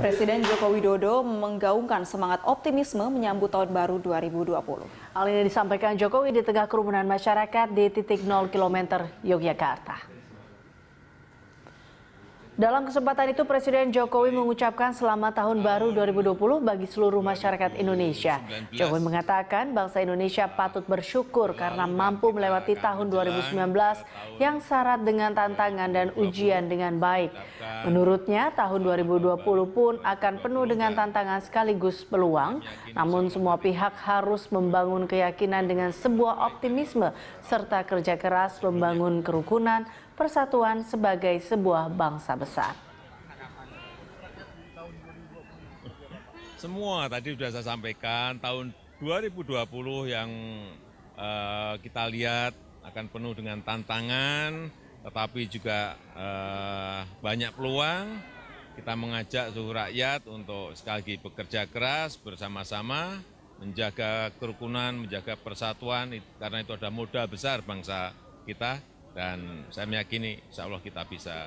Presiden Joko Widodo menggaungkan semangat optimisme menyambut tahun baru 2020. Hal ini disampaikan Jokowi di tengah kerumunan masyarakat di titik 0 km Yogyakarta. Dalam kesempatan itu Presiden Jokowi iya. mengucapkan selamat tahun baru 2020 hmm. bagi seluruh masyarakat Indonesia. Jokowi mengatakan bangsa Indonesia patut bersyukur iya, karena iya, mampu melewati tahun 2019 yang syarat dengan tantangan dan ujian dengan baik. Menurutnya tahun 2020 pun akan penuh dengan tantangan sekaligus peluang, namun semua pihak harus membangun keyakinan dengan sebuah optimisme serta kerja keras membangun kerukunan, persatuan sebagai sebuah bangsa besar. Semua tadi sudah saya sampaikan, tahun 2020 yang eh, kita lihat akan penuh dengan tantangan, tetapi juga eh, banyak peluang. Kita mengajak seluruh rakyat untuk sekali lagi bekerja keras bersama-sama, menjaga kerukunan, menjaga persatuan, karena itu ada modal besar bangsa kita dan saya meyakini insya allah kita bisa